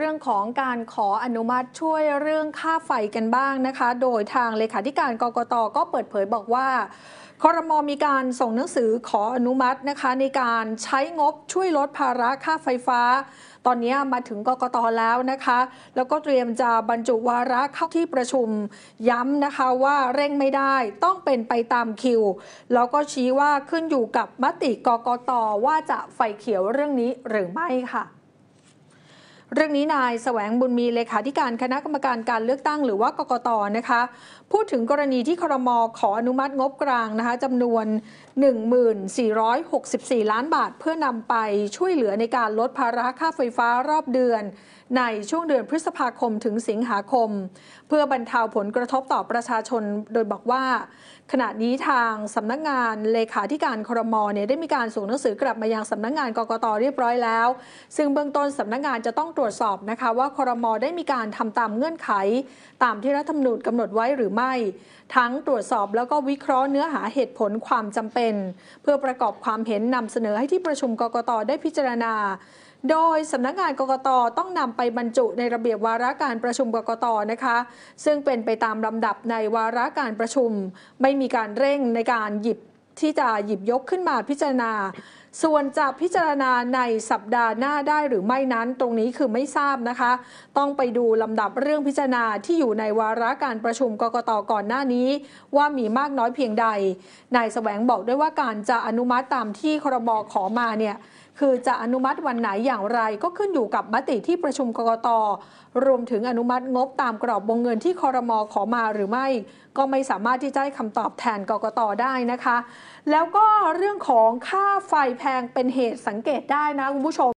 เรื่องของการขออนุมัติช่วยเรื่องค่าไฟกันบ้างนะคะ โดยทางเลขาธิการกกตก็เปิดเผยบอกว่าคอรมอมีการส่งหนังสือขออนุมัตินะคะ ในการใช้งบช่วยลดภาระค่าไฟฟ้า ตอนนี้มาถึงกกตแล้วนะคะ แล้วก็เตรียมจะบรรจุวาระเข้าที่ประชุมย้ำนะคะว่าเร่งไม่ได้ต้องเป็นไปตามคิว แล้วก็ชี้ว่าขึ้นอยู่กับมติกกตว่าจะไฟเขียวเรื่องนี้หรือไม่ค่ะเรื่องนี้นายสแสวงบุญมีเลขาธิการคณะกรรมการการเลือกตั้งหรือว่ากกตนะคะ พูดถึงกรณีที่ครมอขออนุมัติงบกลางนะคะจำนวน 1464 ล้านบาทเพื่อนำไปช่วยเหลือในการลดภาระค่าไฟฟ้ารอบเดือน ในช่วงเดือนพฤษภาคมถึงสิงหาคม เพื่อบรรเทาผลกระทบต่อประชาชนโดยบอกว่า ขณะนี้ทางสำนักงงานเลขาธิการครมเนี่ยได้มีการส่งหนังสือกลับมายังสำนักงงานกกตเรียบร้อยแล้ว ซึ่งเบื้องต้นสำนักงงานจะต้องตรวจสอบนะคะว่าคอรมอได้มีการทำตามเงื่อนไข ตามที่รัฐธรรมนูญกำหนดไว้หรือไม่ ทั้งตรวจสอบแล้วก็วิเคราะห์เนื้อหาเหตุผลความจำเป็น เพื่อประกอบความเห็นนำเสนอให้ที่ประชุมกกตได้พิจารณา โดยสำนักงานกกต ต้องนำไปบรรจุในระเบียบวาระการประชุมกกตนะคะ ซึ่งเป็นไปตามลำดับในวาระการประชุม ไม่มีการเร่งในการหยิบที่จะหยิบยกขึ้นมาพิจารณา ส่วนจะพิจารณาในสัปดาห์หน้าได้หรือไม่นั้นตรงนี้คือไม่ทราบนะคะ ต้องไปดูลำดับเรื่องพิจารณาที่อยู่ในวาระการประชุมกกตก่อนหน้านี้ ว่ามีมากน้อยเพียงใด นายแสวงบอกด้วยว่าการจะอนุมัติตามที่ครมขอมาเนี่ยคือจะอนุมัติวันไหนอย่างไรก็ขึ้นอยู่กับมติที่ประชุมกกต รวมถึงอนุมัติงบตามกรอบวงเงินที่คอรมอขอมาหรือไม่ก็ไม่สามารถที่จะให้คำตอบแทนกกตได้นะคะ แล้วก็เรื่องของค่าไฟแพงเป็นเหตุสังเกตได้นะคุณผู้ชม